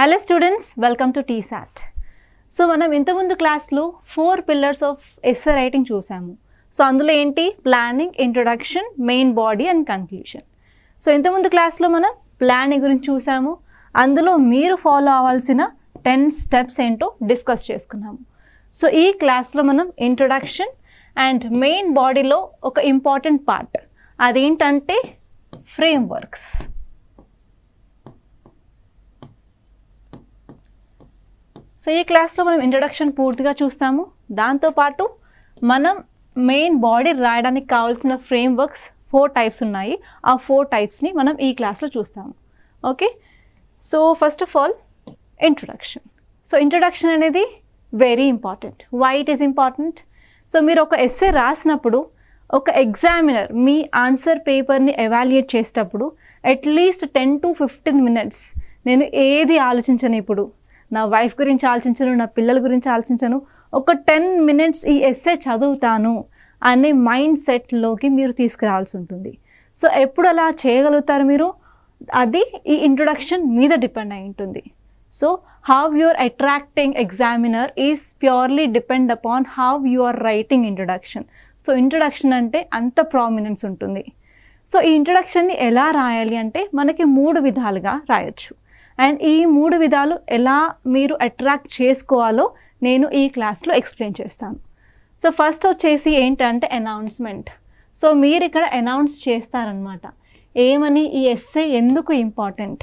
Hello students welcome to T-SAT so మనం ఇంతకుముందు క్లాస్లో four pillars of essay writing చూసాము సో అందులో ఏంటి planning introduction main body and conclusion so ఇంతకుముందు క్లాస్లో మనం ప్లానింగ్ గురించి చూసాము అందులో మీరు ఫాలో అవ్వాల్సిన టెన్ స్టెప్స్ ఏంటో డిస్కస్ చేసుకున్నాము సో ఈ క్లాస్లో మనం ఇంట్రొడక్షన్ అండ్ మెయిన్ బాడీలో ఒక ఇంపార్టెంట్ పార్ట్ అదేంటంటే ఫ్రేమ్ వర్క్స్ సో ఈ క్లాస్లో మనం ఇంట్రడక్షన్ పూర్తిగా చూస్తాము దాంతోపాటు మనం మెయిన్ బాడీ రాయడానికి కావాల్సిన ఫ్రేమ్ వర్క్స్ ఫోర్ టైప్స్ ఉన్నాయి ఆ ఫోర్ టైప్స్ని మనం ఈ క్లాస్లో చూస్తాము okay so first of all introduction so introduction అనేది very important why it is important so మీరు ఒక ఎస్సే రాసినప్పుడు ఒక ఎగ్జామినర్ మీ ఆన్సర్ పేపర్ని ఎవాల్యుయేట్ చేసేటప్పుడు at least ten to fifteen minutes నేను ఏది ఆలోచించను ఇప్పుడు నా వైఫ్ గురించి ఆలోచించను నా పిల్లల గురించి ఆలోచించను ఒక టెన్ మినిట్స్ ఈ ఎస్సే చదువుతాను అనే మైండ్ సెట్లోకి మీరు తీసుకురావాల్సి ఉంటుంది సో ఎప్పుడు అలా చేయగలుగుతారు మీరు అది ఈ ఇంట్రొడక్షన్ మీద డిపెండ్ అయి ఉంటుంది so how your attracting examiner is purely depend upon how you are writing introduction so introduction అంటే అంత ప్రామినెన్స్ ఉంటుంది సో ఈ ఇంట్రొడక్షన్ని ఎలా రాయాలి అంటే మనకి మూడు విధాలుగా రాయొచ్చు అండ్ ఈ మూడు విధాలు ఎలా మీరు అట్రాక్ట్ చేసుకోవాలో నేను ఈ క్లాస్లో ఎక్స్ప్లెయిన్ చేస్తాను సో ఫస్ట్ వచ్చేసి ఏంటంటే అనౌన్స్మెంట్ సో మీరు ఇక్కడ అనౌన్స్ చేస్తారనమాట ఏమని ఈ ఎస్సే ఎందుకు ఇంపార్టెంట్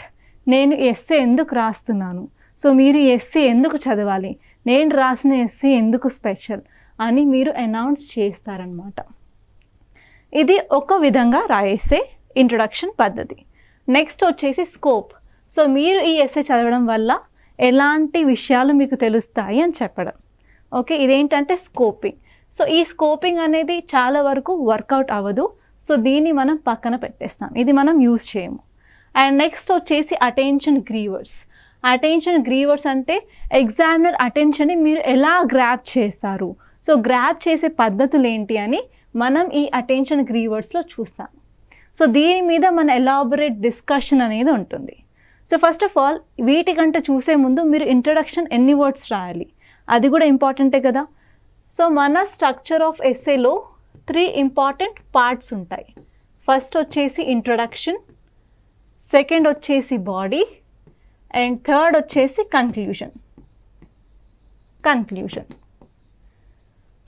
నేను ఎస్సే ఎందుకు రాస్తున్నాను సో మీరు ఎస్సీ ఎందుకు చదవాలి నేను రాసిన ఎస్సీ ఎందుకు స్పెషల్ అని మీరు అనౌన్స్ చేస్తారనమాట ఇది ఒక విధంగా రాయేసే ఇంట్రొడక్షన్ పద్ధతి నెక్స్ట్ వచ్చేసి స్కోప్ సో మీరు ఈ ఎస్ఏ చదవడం వల్ల ఎలాంటి విషయాలు మీకు తెలుస్తాయి అని చెప్పడం ఓకే ఇదేంటంటే స్కోపింగ్ సో ఈ స్కోపింగ్ అనేది చాలా వరకు వర్కౌట్ అవ్వదు సో దీన్ని మనం పక్కన పెట్టేస్తాం ఇది మనం యూజ్ చేయము అండ్ నెక్స్ట్ వచ్చేసి అటెన్షన్ గ్రీవర్స్ అటెన్షన్ గ్రీవర్స్ అంటే ఎగ్జామినర్ అటెన్షన్ని మీరు ఎలా గ్రాప్ చేస్తారు సో గ్రాప్ చేసే పద్ధతులు ఏంటి అని మనం ఈ అటెన్షన్ గ్రీవర్స్లో చూస్తాం సో దీని మీద మన ఎలాబొరేట్ డిస్కషన్ అనేది ఉంటుంది సో ఫస్ట్ ఆఫ్ ఆల్ వీటికంటే చూసే ముందు మీరు ఇంట్రడక్షన్ ఎన్ని వర్డ్స్ రాయాలి అది కూడా ఇంపార్టెంటే కదా సో మన స్ట్రక్చర్ ఆఫ్ ఎస్ఏలో త్రీ ఇంపార్టెంట్ పార్ట్స్ ఉంటాయి ఫస్ట్ వచ్చేసి ఇంట్రడక్షన్ సెకండ్ వచ్చేసి బాడీ అండ్ థర్డ్ వచ్చేసి కన్క్లూషన్ కన్క్లూషన్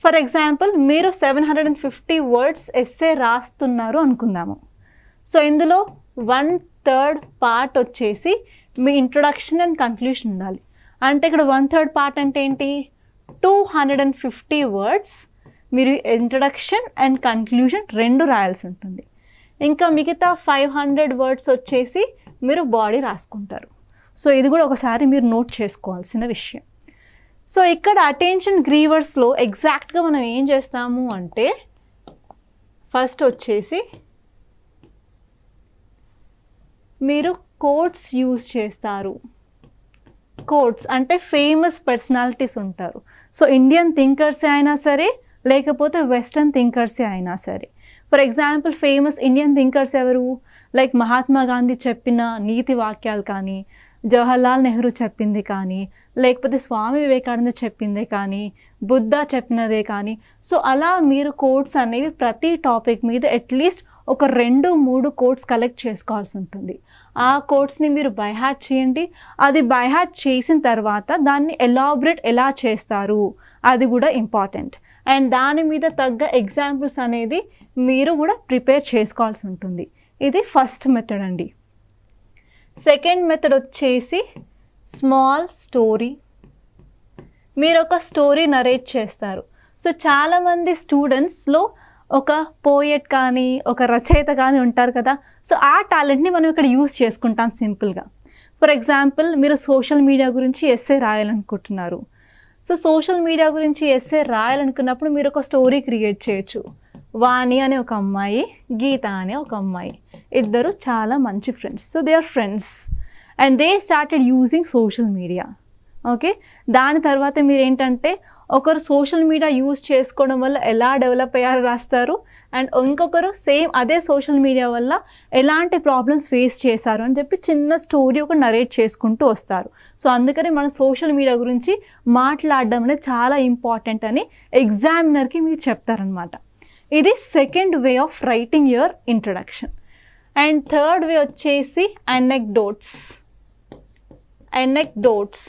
ఫర్ ఎగ్జాంపుల్ మీరు seven hundred and fifty words essay రాస్తున్నారు అనుకుందాము సో ఇందులో వన్ థర్డ్ పార్ట్ వచ్చేసి మీ ఇంట్రొడక్షన్ అండ్ కన్క్లూషన్ ఉండాలి అంటే ఇక్కడ వన్ థర్డ్ పార్ట్ అంటే ఏంటి two hundred and fifty words మీరు ఇంట్రడక్షన్ అండ్ కన్క్లూషన్ రెండు రాయాల్సి ఉంటుంది ఇంకా మిగతా ఫైవ్ హండ్రెడ్ వర్డ్స్ వచ్చేసి మీరు బాడీ రాసుకుంటారు సో ఇది కూడా ఒకసారి మీరు నోట్ చేసుకోవాల్సిన విషయం సో ఇక్కడ అటెన్షన్ గ్రీవర్స్లో ఎగ్జాక్ట్గా మనం ఏం చేస్తాము అంటే ఫస్ట్ వచ్చేసి మీరు కోట్స్ యూజ్ చేస్తారు కోట్స్ అంటే ఫేమస్ పర్సనాలిటీస్ ఉంటారు సో ఇండియన్ థింకర్సే అయినా సరే లేకపోతే వెస్టర్న్ థింకర్సే అయినా సరే for example famous Indian thinkers ఎవరు లైక్ మహాత్మా గాంధీ చెప్పిన నీతి వాక్యాలు కానీ జవహర్లాల్ నెహ్రూ చెప్పింది కానీ లేకపోతే స్వామి వివేకానంద చెప్పిందే కానీ బుద్ధ చెప్పినదే కానీ సో అలా మీరు కోట్స్ అనేవి ప్రతి టాపిక్ మీద అట్లీస్ట్ ఒక రెండు మూడు కోట్స్ కలెక్ట్ చేసుకోవాల్సి ఉంటుంది ఆ కోట్స్ని మీరు బైహాట్ చేయండి అది బైహాట్ చేసిన తర్వాత దాన్ని ఎలాబరేట్ ఎలా చేస్తారు అది కూడా ఇంపార్టెంట్ అండ్ దాని మీద తగ్గ ఎగ్జాంపుల్స్ అనేది మీరు కూడా ప్రిపేర్ చేసుకోవాల్సి ఉంటుంది ఇది ఫస్ట్ మెథడ్ అండి సెకండ్ మెథడ్ వచ్చేసి స్మాల్ స్టోరీ మీరు ఒక స్టోరీ నరేట్ చేస్తారు సో చాలామంది స్టూడెంట్స్లో ఒక పోయట్ కానీ ఒక రచయిత కానీ ఉంటారు కదా సో ఆ టాలెంట్ని మనం ఇక్కడ యూస్ చేసుకుంటాం సింపుల్గా ఫర్ ఎగ్జాంపుల్ మీరు సోషల్ మీడియా గురించి ఎస్సే రాయాలనుకుంటున్నారు సో సోషల్ మీడియా గురించి ఎస్సే రాయాలనుకున్నప్పుడు మీరు ఒక స్టోరీ క్రియేట్ చేయొచ్చు వాణి అనే ఒక అమ్మాయి గీత అనే ఒక అమ్మాయి ఇద్దరు చాలా మంచి friends so they are friends and they started using social media okay దాని తర్వాత మీరు ఏంటంటే ఒకరు సోషల్ మీడియా యూజ్ చేసుకోవడం వల్ల ఎలా డెవలప్ అయ్యారు రాస్తారు అండ్ ఇంకొకరు సేమ్ అదే సోషల్ మీడియా వల్ల ఎలాంటి ప్రాబ్లమ్స్ ఫేస్ చేశారు అని చెప్పి చిన్న స్టోరీ ఒక నరేట్ చేసుకుంటూ వస్తారు సో అందుకని మన సోషల్ మీడియా గురించి మాట్లాడడం అనేది చాలా ఇంపార్టెంట్ అని ఎగ్జామినర్కి మీరు చెప్తారనమాట ఇది second way of writing your introduction and third way వచ్చేసి అనెక్డోట్స్ ఎనెక్డోట్స్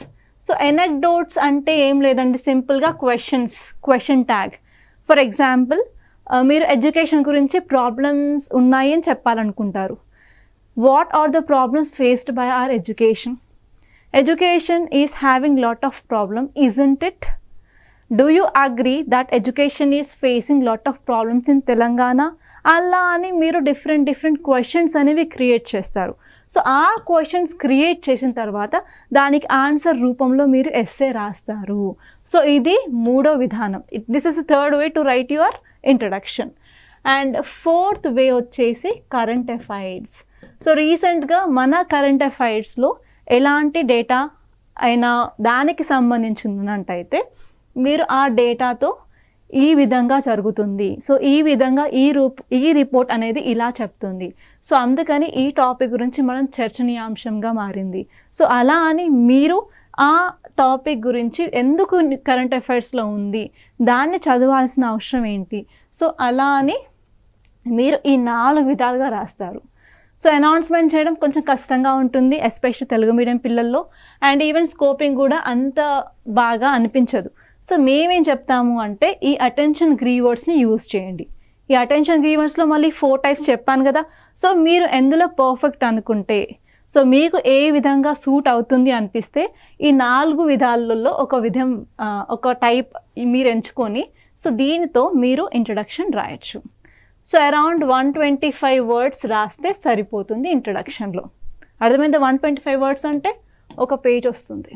సో ఎనెక్డోట్స్ అంటే ఏం లేదండి సింపుల్గా questions question tag for example మీరు ఎడ్యుకేషన్ గురించి ప్రాబ్లమ్స్ ఉన్నాయని చెప్పాలనుకుంటారు what are the problems faced by our education education is having lot of problem isn't it do you agree that education is facing lot of problems in Telangana అలా అని మీరు different different questions అనేవి create చేస్తారు so ఆ questions create చేసిన తర్వాత దానికి answer రూపంలో మీరు ఎస్సే రాస్తారు సో ఇది మూడో విధానం it this is third way to write your introduction and fourth way వచ్చేసి కరెంట్ అఫైర్స్ సో రీసెంట్గా మన కరెంట్ అఫైర్స్లో ఎలాంటి డేటా అయినా దానికి సంబంధించిందనంటైతే మీరు ఆ డేటాతో ఈ విధంగా జరుగుతుంది సో ఈ విధంగా ఈ రూప్ ఈ రిపోర్ట్ అనేది ఇలా చెప్తుంది సో అందుకని ఈ టాపిక్ గురించి మనం చర్చనీయాంశంగా మారింది సో అలా అని మీరు ఆ టాపిక్ గురించి ఎందుకు కరెంట్ అఫైర్స్లో ఉంది దాన్ని చదవాల్సిన అవసరం ఏంటి సో అలా అని మీరు ఈ నాలుగు విధాలుగా రాస్తారు సో అనౌన్స్మెంట్ చేయడం కొంచెం కష్టంగా ఉంటుంది ఎస్పెషల్ తెలుగు మీడియం పిల్లల్లో అండ్ ఈవెన్ స్కోపింగ్ కూడా అంత బాగా అనిపించదు సో మేమేం చెప్తాము అంటే ఈ అటెన్షన్ గ్రీవర్స్ని యూజ్ చేయండి ఈ అటెన్షన్ గ్రీవర్స్లో మళ్ళీ ఫోర్ టైప్స్ చెప్పాను కదా సో మీరు ఎందులో పర్ఫెక్ట్ అనుకుంటే సో మీకు ఏ విధంగా సూట్ అవుతుంది అనిపిస్తే ఈ నాలుగు విధాలలో ఒక విధం ఒక టైప్ మీరు ఎంచుకొని సో దీనితో మీరు ఇంట్రడక్షన్ రాయొచ్చు so around one twenty five words రాస్తే సరిపోతుంది ఇంట్రడక్షన్లో అర్థమైంది వన్ ట్వంటీ ఫైవ్ వర్డ్స్ అంటే ఒక పేజ్ వస్తుంది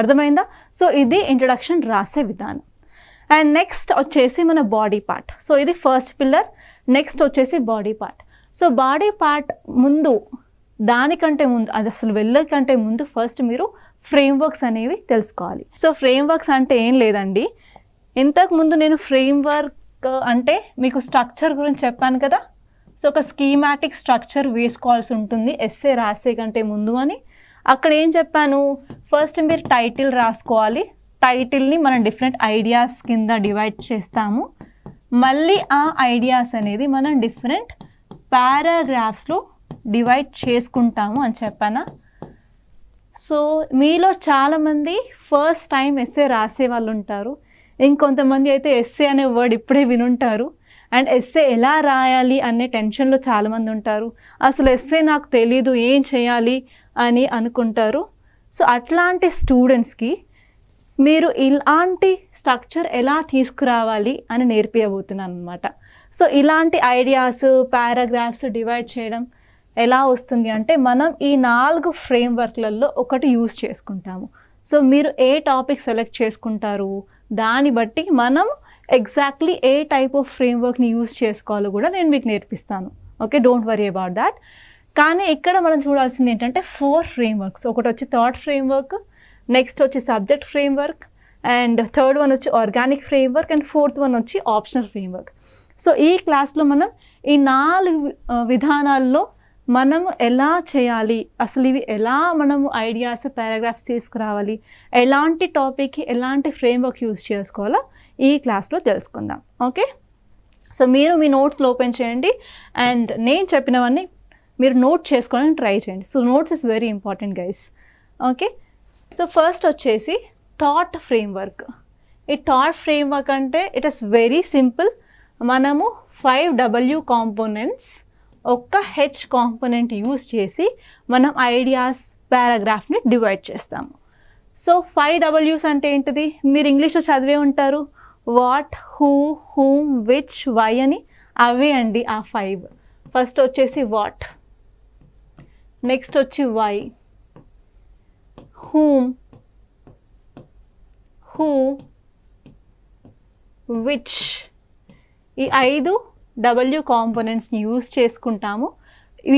అర్థమైందా సో ఇది ఇంట్రడక్షన్ రాసే విధానం అండ్ నెక్స్ట్ వచ్చేసి మన బాడీ పార్ట్ సో ఇది ఫస్ట్ పిల్లర్ నెక్స్ట్ వచ్చేసి body part so body part ముందు దానికంటే ముందు అది అసలు వెళ్ళకంటే ముందు ఫస్ట్ మీరు ఫ్రేమ్వర్క్స్ అనేవి తెలుసుకోవాలి సో ఫ్రేమ్వర్క్స్ అంటే ఏం లేదండి ఇంతకుముందు నేను ఫ్రేమ్వర్క్ అంటే మీకు స్ట్రక్చర్ గురించి చెప్పాను కదా సో ఒక స్కీమాటిక్ స్ట్రక్చర్ వేసుకోవాల్సి ఉంటుంది ఎస్సే రాసే కంటే ముందు అని అక్కడ ఏం చెప్పాను ఫస్ట్ మీరు టైటిల్ రాసుకోవాలి టైటిల్ని మనం డిఫరెంట్ ఐడియాస్ కింద డివైడ్ చేస్తాము మళ్ళీ ఆ ఐడియాస్ అనేది మనం డిఫరెంట్ పారాగ్రాఫ్స్లో డివైడ్ చేసుకుంటాము అని చెప్పానా సో మీలో చాలామంది ఫస్ట్ టైం ఎస్సే రాసే వాళ్ళు ఉంటారు ఇంకొంతమంది అయితే ఎస్సే అనే వర్డ్ ఇప్పుడే వినుంటారు అండ్ ఎస్సే ఎలా రాయాలి అనే టెన్షన్లో చాలామంది ఉంటారు అసలు ఎస్సే నాకు తెలీదు ఏం చేయాలి అని అనుకుంటారు సో అట్లాంటి స్టూడెంట్స్కి మీరు ఇలాంటి స్ట్రక్చర్ ఎలా తీసుకురావాలి అని నేర్పించబోతున్నాను అనమాట సో ఇలాంటి ఐడియాస్ పారాగ్రాఫ్స్ డివైడ్ చేయడం ఎలా వస్తుంది అంటే మనం ఈ నాలుగు ఫ్రేమ్వర్క్లలో ఒకటి యూస్ చేసుకుంటాము సో మీరు ఏ టాపిక్ సెలెక్ట్ చేసుకుంటారు దాన్ని బట్టి మనం ఎగ్జాక్ట్లీ ఏ టైప్ ఆఫ్ ఫ్రేమ్వర్క్ని యూజ్ చేసుకోవాలో కూడా నేను మీకు నేర్పిస్తాను okay don't worry about that కానీ ఇక్కడ మనం చూడాల్సింది ఏంటంటే ఫోర్ ఫ్రేమ్వర్క్స్ ఒకటి వచ్చి థాట్ ఫ్రేమ్వర్క్ నెక్స్ట్ వచ్చి subject framework and third one వచ్చి organic framework and fourth one వచ్చి ఆప్షనల్ ఫ్రేమ్వర్క్ సో ఈ క్లాస్లో మనం ఈ నాలుగు విధానాల్లో మనం ఎలా చేయాలి అసలు ఇవి ఎలా మనము ఐడియాస్ పారాగ్రాఫ్స్ తీసుకురావాలి ఎలాంటి టాపిక్కి ఎలాంటి ఫ్రేమ్వర్క్ యూజ్ చేసుకోవాలో ఈ క్లాస్లో తెలుసుకుందాం ఓకే సో మీరు మీ నోట్స్లో ఓపెన్ చేయండి అండ్ నేను చెప్పినవన్నీ మీరు నోట్ చేసుకోవడానికి ట్రై చేయండి so notes is very important guys okay so first వచ్చేసి థాట్ ఫ్రేమ్వర్క్ ఈ థాట్ ఫ్రేమ్వర్క్ అంటే ఇట్ ఇస్ వెరీ సింపుల్ మనము ఫైవ్ డబ్ల్యూ కాంపోనెంట్స్ ఒక్క హెచ్ కాంపోనెంట్ యూజ్ చేసి మనం ఐడియాస్ పారాగ్రాఫ్ని డివైడ్ చేస్తాము సో ఫైవ్ డబ్ల్యూస్ అంటే ఏంటిది మీరు ఇంగ్లీష్లో చదివే ఉంటారు what who whom which why అని అవే అండి ఆ ఫైవ్ ఫస్ట్ వచ్చేసి వాట్ నెక్స్ట్ వచ్చి వై హూమ్ హూ విచ్ ఈ ఐదు డబ్ల్యూ కాంపోనెంట్స్ని యూజ్ చేసుకుంటాము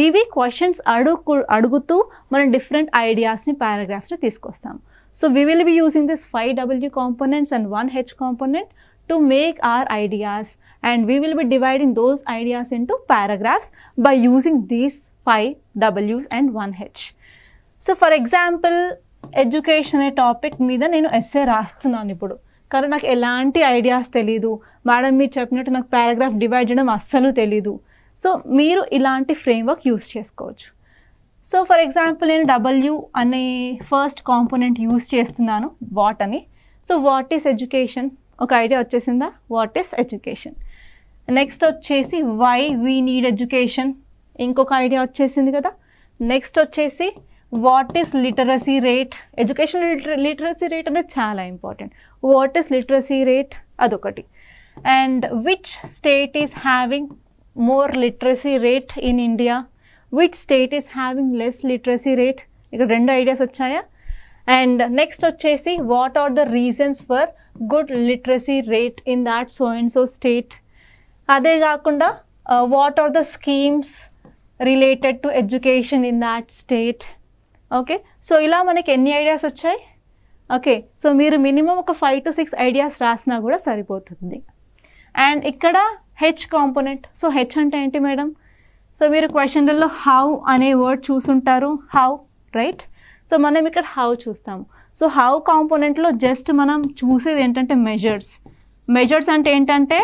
ఇవి క్వశ్చన్స్ అడుగు అడుగుతూ మనం డిఫరెంట్ ఐడియాస్ని పారాగ్రాఫ్స్ని తీసుకొస్తాము So we will be using this 5W components and 1H component to make our ideas and we will be dividing those ideas into paragraphs by using these 5Ws and 1H. So for example education అనే topic మీద నేను essay రాస్తున్నాను ఇప్పుడు కానీ నాకు ఎలాంటి ideas తెలీదు madam మీరు చెప్పినట్టు నాకు పారాగ్రాఫ్ డివైడ్ చేయడం అస్సలు తెలీదు సో మీరు ఇలాంటి ఫ్రేమ్వర్క్ యూస్ చేసుకోవచ్చు సో ఫర్ ఎగ్జాంపుల్ నేను డబ్ల్యూ అనే ఫస్ట్ కాంపోనెంట్ యూస్ చేస్తున్నాను వాట్ అని సో వాట్ ఈస్ ఎడ్యుకేషన్ ఒక ఐడియా వచ్చేసిందా వాట్ ఈస్ ఎడ్యుకేషన్ నెక్స్ట్ వచ్చేసి వై వీ నీడ్ ఎడ్యుకేషన్ ఇంకొక ఐడియా వచ్చేసింది కదా నెక్స్ట్ వచ్చేసి what is literacy rate education literacy rate అనేది చాలా important what is literacy rate అదొకటి and which state is having more literacy rate in India which state is having less literacy rate ఇక్కడ రెండు ideas వచ్చాయా and next వచ్చేసి what are the reasons for good literacy rate in that so and so state అదే కాకుండా what are the schemes related to education in that state okay so ఇలా మనకి ఎన్ని ideas వచ్చాయి ఓకే సో మీరు minimum ఒక five to six ideas రాసినా కూడా సరిపోతుంది అండ్ ఇక్కడ హెచ్ కాంపోనెంట్ సో హెచ్ అంటే ఏంటి మేడం సో మీరు క్వశ్చన్లలో హౌ అనే వర్డ్ చూసుంటారు హౌ రైట్ సో మనం ఇక్కడ హౌ చూస్తాము సో హౌ కాంపోనెంట్లో జస్ట్ మనం చూసేది ఏంటంటే మెజర్స్ మెజర్స్ అంటే ఏంటంటే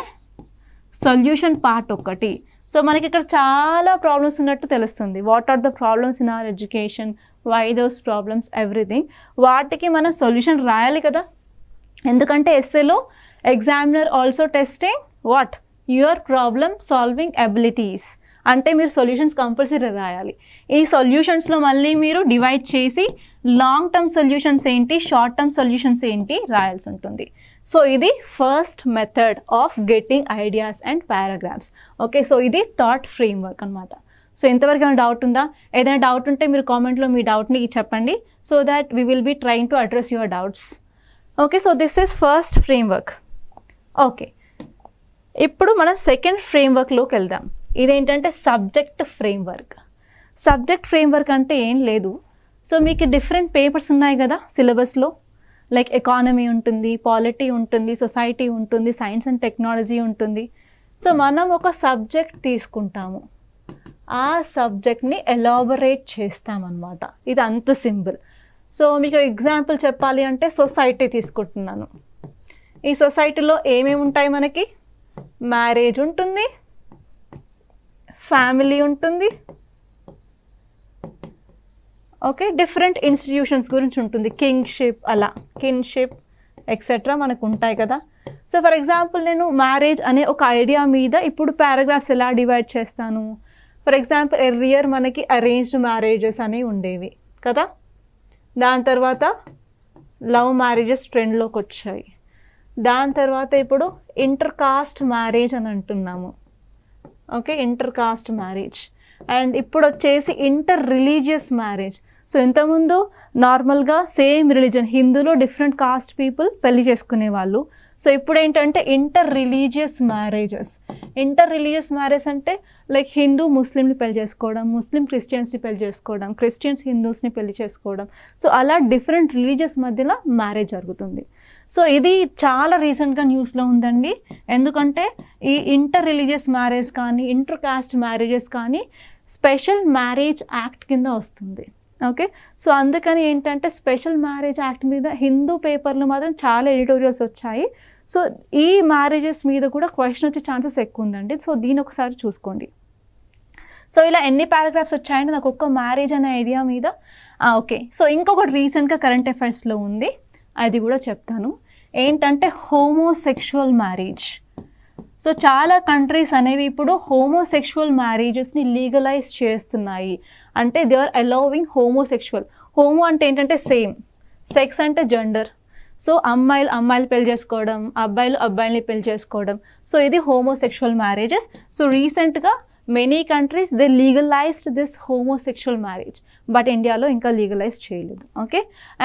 సొల్యూషన్ పార్ట్ ఒకటి సో మనకి ఇక్కడ చాలా ప్రాబ్లమ్స్ ఉన్నట్టు తెలుస్తుంది what are the problems in our education why those problems everything వాటికి మనం సొల్యూషన్ రాయాలి కదా ఎందుకంటే ఎస్ఏలో examiner also testing what your problem solving abilities అంటే మీరు సొల్యూషన్స్ కంపల్సరీ రాయాలి ఈ సొల్యూషన్స్లో మళ్ళీ మీరు డివైడ్ చేసి లాంగ్ టర్మ్ సొల్యూషన్స్ ఏంటి షార్ట్ టర్మ్ సొల్యూషన్స్ ఏంటి రాయాల్సి ఉంటుంది సో ఇది first method of getting ideas and paragraphs okay so ఇది థాట్ ఫ్రేమ్వర్క్ అనమాట సో ఇంతవరకు ఏమైనా డౌట్ ఉందా ఏదైనా డౌట్ ఉంటే మీరు కామెంట్లో మీ డౌట్ని చెప్పండి so that we will be trying to address your doubts okay so this is first framework okay ఇప్పుడు మనం సెకండ్ ఫ్రేమ్వర్క్లోకి వెళ్దాం ఇదేంటంటే సబ్జెక్ట్ ఫ్రేమ్వర్క్ సబ్జెక్ట్ ఫ్రేమ్వర్క్ అంటే ఏం లేదు సో మీకు డిఫరెంట్ పేపర్స్ ఉన్నాయి కదా సిలబస్లో లైక్ ఎకానమీ ఉంటుంది పాలిటీ ఉంటుంది సొసైటీ ఉంటుంది సైన్స్ అండ్ టెక్నాలజీ ఉంటుంది సో మనం ఒక సబ్జెక్ట్ తీసుకుంటాము ఆ సబ్జెక్ట్ని ఎలాబరేట్ చేస్తామన్నమాట ఇది అంత సింపుల్ సో మీకు ఎగ్జాంపుల్ చెప్పాలి అంటే సొసైటీ తీసుకుంటున్నాను ఈ సొసైటీలో ఏమేమి ఉంటాయి మనకి మ్యారేజ్ ఉంటుంది ఫ్యామిలీ ఉంటుంది ఓకే డిఫరెంట్ ఇన్స్టిట్యూషన్స్ గురించి ఉంటుంది కింగ్షిప్ అలా కిన్షిప్ ఎక్సెట్రా మనకు ఉంటాయి కదా సో ఫర్ ఎగ్జాంపుల్ నేను మ్యారేజ్ అనే ఒక ఐడియా మీద ఇప్పుడు పారాగ్రాఫ్స్ ఎలా డివైడ్ చేస్తాను ఫర్ ఎగ్జాంపుల్ ఎర్రియర్ మనకి అరేంజ్డ్ మ్యారేజెస్ అనేవి ఉండేవి కదా దాని తర్వాత లవ్ మ్యారేజెస్ ట్రెండ్లోకి వచ్చాయి దాని తర్వాత ఇప్పుడు ఇంటర్ కాస్ట్ మ్యారేజ్ అని అంటున్నాము okay inter caste marriage and ఇప్పుడు వచ్చేసి ఇంటర్ రిలీజియస్ మ్యారేజ్ సో ఇంతకుముందు నార్మల్గా సేమ్ రిలీజన్ హిందూలో డిఫరెంట్ కాస్ట్ పీపుల్ పెళ్లి చేసుకునేవాళ్ళు సో ఇప్పుడు ఏంటంటే inter religious marriages inter religious marriage అంటే లైక్ హిందూ ముస్లింని పెళ్లి చేసుకోవడం ముస్లిం క్రిస్టియన్స్ని పెళ్లి చేసుకోవడం క్రిస్టియన్స్ హిందూస్ని పెళ్లి చేసుకోవడం సో అలా డిఫరెంట్ రిలీజియస్ మధ్యలో మ్యారేజ్ జరుగుతుంది సో ఇది చాలా రీసెంట్గా న్యూస్లో ఉందండి ఎందుకంటే ఈ ఇంటర్ రిలీజియస్ మ్యారేజ్ కానీ ఇంటర్ కాస్ట్ మ్యారేజెస్ కానీ స్పెషల్ మ్యారేజ్ యాక్ట్ కింద వస్తుంది ఓకే సో అందుకని ఏంటంటే స్పెషల్ మ్యారేజ్ యాక్ట్ మీద హిందూ పేపర్లు మాత్రం చాలా ఎడిటోరియల్స్ వచ్చాయి సో ఈ మ్యారేజెస్ మీద కూడా క్వశ్చన్ వచ్చే ఛాన్సెస్ ఎక్కువ ఉందండి సో దీని ఒకసారి చూసుకోండి సో ఇలా ఎన్ని పారాగ్రాఫ్స్ వచ్చాయండి నాకు ఒక్క మ్యారేజ్ అనే ఐడియా మీద ఓకే సో ఇంకొకటి రీసెంట్గా కరెంట్ అఫైర్స్లో ఉంది అది కూడా చెప్తాను ఏంటంటే హోమోసెక్షువల్ మ్యారేజ్ సో చాలా కంట్రీస్ అనేవి ఇప్పుడు హోమోసెక్షువల్ మ్యారేజెస్ని లీగలైజ్ చేస్తున్నాయి అంటే they are allowing homosexual homo అంటే ఏంటంటే సేమ్ సెక్స్ అంటే జెండర్ సో అమ్మాయిలు అమ్మాయిలు పెళ్లి చేసుకోవడం అబ్బాయిలు అబ్బాయిల్ని పెళ్లి చేసుకోవడం సో ఇది హోమోసెక్షువల్ మ్యారేజెస్ సో రీసెంట్గా many countries they legalised this homosexual marriage but ఇండియాలో ఇంకా లీగలైజ్ చేయలేదు ఓకే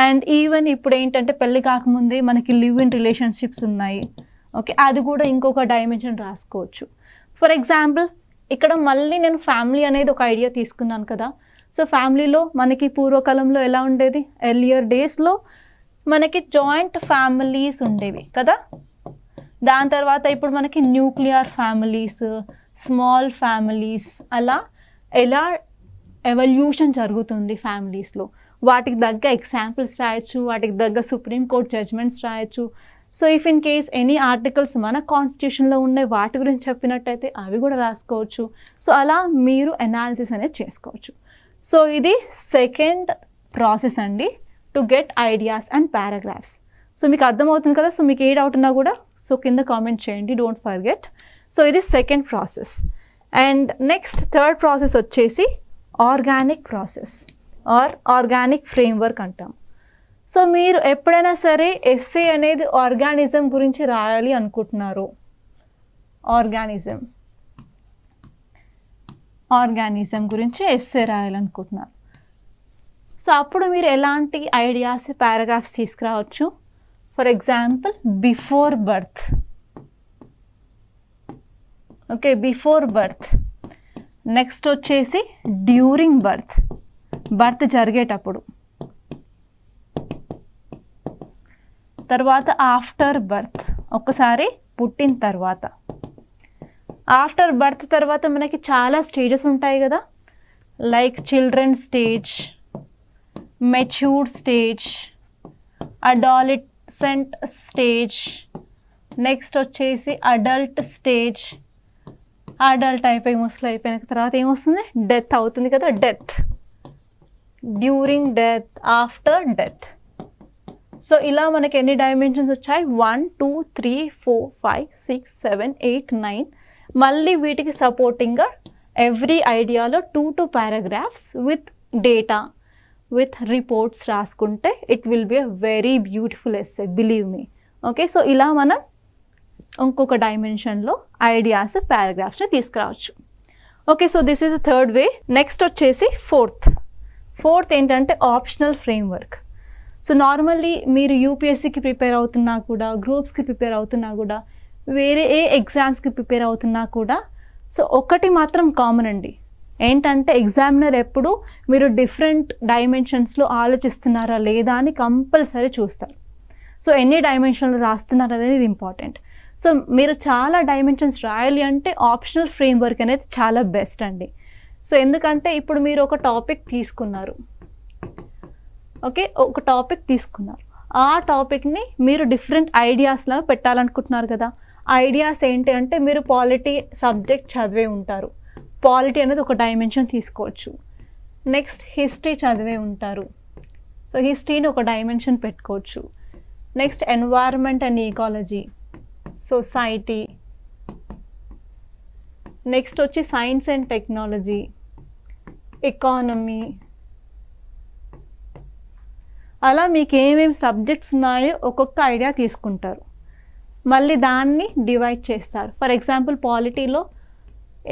అండ్ ఈవెన్ ఇప్పుడు ఏంటంటే పెళ్ళి కాకముందే మనకి లివ్ ఇన్ రిలేషన్షిప్స్ ఉన్నాయి ఓకే అది కూడా ఇంకొక డైమెన్షన్ రాసుకోవచ్చు ఫర్ ఎగ్జాంపుల్ ఇక్కడ మళ్ళీ నేను ఫ్యామిలీ అనేది ఒక ఐడియా తీసుకున్నాను కదా సో ఫ్యామిలీలో మనకి పూర్వకాలంలో ఎలా ఉండేది ఎర్లియర్ డేస్లో మనకి జాయింట్ ఫ్యామిలీస్ ఉండేవి కదా దాని తర్వాత ఇప్పుడు మనకి న్యూక్లియర్ ఫ్యామిలీస్ స్మాల్ ఫ్యామిలీస్ అలా ఎలా ఎవల్యూషన్ జరుగుతుంది ఫ్యామిలీస్లో వాటికి తగ్గ ఎగ్జాంపుల్స్ రాయొచ్చు వాటికి తగ్గ సుప్రీంకోర్టు జడ్జ్మెంట్స్ రాయొచ్చు so if in case any articles మన కాన్స్టిట్యూషన్లో ఉన్నాయి వాటి గురించి చెప్పినట్టయితే అవి కూడా రాసుకోవచ్చు సో అలా మీరు అనాలిసిస్ అనేది చేసుకోవచ్చు సో ఇది సెకండ్ ప్రాసెస్ అండి to get ideas and paragraphs so మీకు అర్థమవుతుంది కదా సో మీకు ఏ డౌట్ ఉన్నా కూడా సో కింద కామెంట్ చేయండి డోంట్ ఫర్గెట్ సో ఇది second process and next third process వచ్చేసి organic process or organic framework అంటాం సో మీరు ఎప్పుడైనా సరే ఎస్సే అనేది ఆర్గానిజం గురించి రాయాలి అనుకుంటున్నారు ఆర్గానిజం ఆర్గానిజం గురించి ఎస్సే రాయాలనుకుంటున్నారు సో అప్పుడు మీరు ఎలాంటి ఐడియాస్ పారాగ్రాఫ్స్ తీసుకురావచ్చు for example before birth okay before birth next వచ్చేసి డ్యూరింగ్ బర్త్ బర్త్ జరిగేటప్పుడు తర్వాత ఆఫ్టర్ బర్త్ ఒకసారి పుట్టిన తర్వాత ఆఫ్టర్ బర్త్ తర్వాత మనకి చాలా స్టేజెస్ ఉంటాయి కదా like children stage mature stage adolescent stage next వచ్చేసి అడల్ట్ స్టేజ్ అడల్ట్ అయిపోయి ముసలి అయిపోయిన తర్వాత ఏమొస్తుంది డెత్ అవుతుంది కదా death during death after death so ఇలా మనకి ఎన్ని డైమెన్షన్స్ వచ్చాయి one two three four five six seven eight nine మళ్ళీ వీటికి సపోర్టింగ్గా ఎవ్రీ ఐడియాలో two two paragraphs with data with reports రాసుకుంటే it will be a very beautiful essay believe me okay so ఇలా మనం ఇంకొక డైమెన్షన్లో ఐడియాస్ పారాగ్రాఫ్స్ని తీసుకురావచ్చు okay so this is third way next వచ్చేసి ఫోర్త్ ఫోర్త్ ఏంటంటే ఆప్షనల్ ఫ్రేమ్వర్క్ సో నార్మల్లీ మీరు యూపీఎస్సీకి ప్రిపేర్ అవుతున్నా కూడా గ్రూప్స్కి ప్రిపేర్ అవుతున్నా కూడా వేరే ఏ ఎగ్జామ్స్కి ప్రిపేర్ అవుతున్నా కూడా సో ఒకటి మాత్రం కామన్ అండి ఏంటంటే ఎగ్జామినర్ ఎప్పుడు మీరు డిఫరెంట్ డైమెన్షన్స్లో ఆలోచిస్తున్నారా లేదా అని కంపల్సరీ చూస్తారు సో ఎన్ని డైమెన్షన్లు రాస్తున్నారు అనేది ఇంపార్టెంట్ సో మీరు చాలా డైమెన్షన్స్ రాయాలి అంటే ఆప్షనల్ ఫ్రేమ్వర్క్ అనేది చాలా బెస్ట్ అండి సో ఎందుకంటే ఇప్పుడు మీరు ఒక టాపిక్ తీసుకున్నారు ఓకే ఒక టాపిక్ తీసుకున్నారు ఆ టాపిక్ని మీరు డిఫరెంట్ ఐడియాస్లో పెట్టాలనుకుంటున్నారు కదా ఐడియాస్ ఏంటి అంటే మీరు పాలిటీ సబ్జెక్ట్ చదివే ఉంటారు పాలిటీ అనేది ఒక డైమెన్షన్ తీసుకోవచ్చు నెక్స్ట్ హిస్టరీ చదివే ఉంటారు సో హిస్టరీని ఒక డైమెన్షన్ పెట్టుకోవచ్చు next environment and ecology society next వచ్చి సైన్స్ అండ్ టెక్నాలజీ ఎకానమీ అలా మీకు ఏమేమి సబ్జెక్ట్స్ ఉన్నాయో ఒక్కొక్క ఐడియా తీసుకుంటారు మళ్ళీ దాన్ని డివైడ్ చేస్తారు ఫర్ ఎగ్జాంపుల్ పాలిటీలో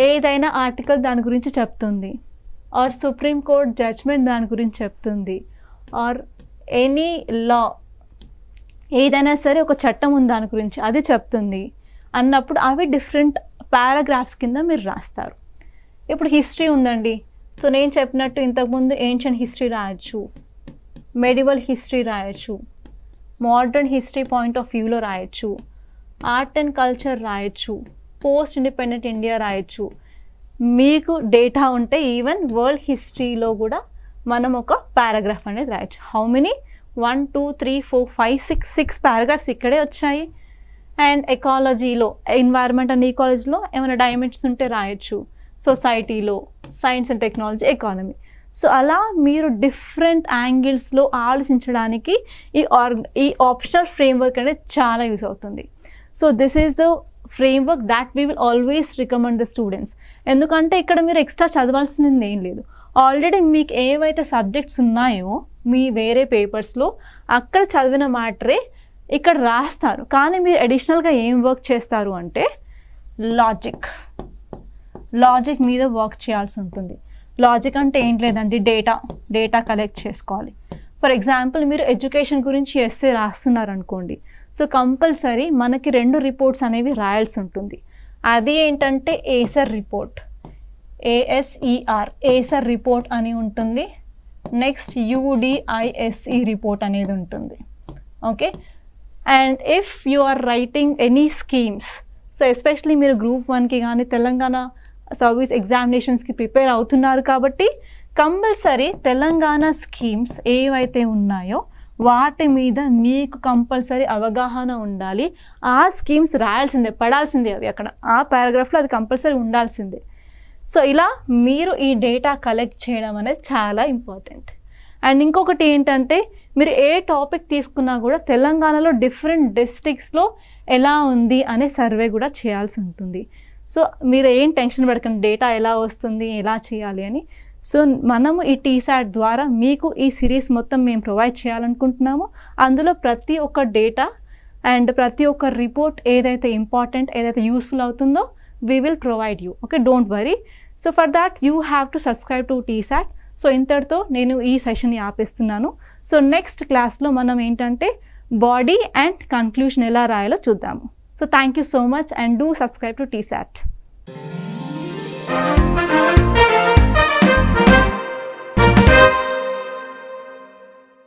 ఏదైనా ఆర్టికల్ దాని గురించి చెప్తుంది ఆర్ సుప్రీంకోర్టు జడ్జ్మెంట్ దాని గురించి చెప్తుంది ఆర్ ఎనీ లా ఏదైనా సరే ఒక చట్టం ఉంది దాని గురించి అది చెప్తుంది అన్నప్పుడు అవి డిఫరెంట్ పారాగ్రాఫ్స్ కింద మీరు రాస్తారు ఇప్పుడు హిస్టరీ ఉందండి సో నేను చెప్పినట్టు ఇంతకుముందు ఏన్షియంట్ హిస్టరీ రాయొచ్చు మెడివల్ హిస్టరీ రాయొచ్చు మోడర్న్ హిస్టరీ పాయింట్ ఆఫ్ వ్యూలో రాయొచ్చు ఆర్ట్ అండ్ కల్చర్ రాయొచ్చు పోస్ట్ ఇండిపెండెంట్ ఇండియా రాయొచ్చు మీకు డేటా ఉంటే ఈవెన్ వరల్డ్ హిస్టరీలో కూడా మనం ఒక పారాగ్రాఫ్ అనేది రాయొచ్చు how many one two three four five six six paragraphs ఇక్కడే వచ్చాయి అండ్ ఎకాలజీలో ఎన్వైరన్మెంట్ అండ్ ఈకాలజీలో ఏమైనా డైమెన్షన్స్ ఉంటే రాయొచ్చు సొసైటీలో science and technology economy so అలా మీరు డిఫరెంట్ యాంగిల్స్లో ఆలోచించడానికి ఈ ఆర్ ఈ ఆప్షనల్ ఫ్రేమ్వర్క్ అనేది చాలా యూస్ అవుతుంది so this is the framework that we will always recommend the students ఎందుకంటే ఇక్కడ మీరు ఎక్స్ట్రా చదవాల్సింది ఏం లేదు ఆల్రెడీ మీకు ఏవైతే సబ్జెక్ట్స్ ఉన్నాయో మీ వేరే పేపర్స్లో అక్కడ చదివిన మాటరే ఇక్కడ రాస్తారు కానీ మీరు అడిషనల్గా ఏం వర్క్ చేస్తారు అంటే లాజిక్ లాజిక్ మీద వర్క్ చేయాల్సి ఉంటుంది లాజిక్ అంటే ఏం లేదండి డేటా డేటా కలెక్ట్ చేసుకోవాలి ఫర్ ఎగ్జాంపుల్ మీరు ఎడ్యుకేషన్ గురించి ఎస్సే రాస్తున్నారనుకోండి సో కంపల్సరీ మనకి రెండు రిపోర్ట్స్ అనేవి రాయాల్సి ఉంటుంది అది ఏంటంటే ASER report ASER ASER report అని ఉంటుంది నెక్స్ట్ యూడిఐఎస్ఈ రిపోర్ట్ అనేది ఉంటుంది okay and if you are writing any schemes so especially మీరు గ్రూప్ వన్కి కానీ తెలంగాణ సర్వీస్ ఎగ్జామినేషన్స్కి ప్రిపేర్ అవుతున్నారు కాబట్టి కంపల్సరీ తెలంగాణ స్కీమ్స్ ఏవైతే ఉన్నాయో వాటి మీద మీకు కంపల్సరీ అవగాహన ఉండాలి ఆ స్కీమ్స్ రాయాల్సిందే పడాల్సిందే అవి అక్కడ ఆ పారాగ్రాఫ్లో అది కంపల్సరీ ఉండాల్సిందే సో ఇలా మీరు ఈ డేటా కలెక్ట్ చేయడం అనేది చాలా ఇంపార్టెంట్ అండ్ ఇంకొకటి ఏంటంటే మీరు ఏ టాపిక్ తీసుకున్నా కూడా తెలంగాణలో డిఫరెంట్ డిస్ట్రిక్ట్స్లో ఎలా ఉంది అనే సర్వే కూడా చేయాల్సి ఉంటుంది సో మీరు ఏం టెన్షన్ పెడకండి డేటా ఎలా వస్తుంది ఎలా చేయాలి అని సో మనము ఈ టీసాట్ ద్వారా మీకు ఈ సిరీస్ మొత్తం మేము ప్రొవైడ్ చేయాలనుకుంటున్నాము అందులో ప్రతి ఒక్క డేటా అండ్ ప్రతి ఒక్క రిపోర్ట్ ఏదైతే ఇంపార్టెంట్ ఏదైతే యూస్ఫుల్ అవుతుందో we will provide you okay don't worry so for that you have to subscribe to T-SAT so ఇంతటితో నేను ఈ సెషన్ని ఆపేస్తున్నాను సో నెక్స్ట్ క్లాస్లో మనం ఏంటంటే బాడీ అండ్ కన్క్లూషన్ ఎలా రాయాలో చూద్దాము So thank you so much and do subscribe to TSAT.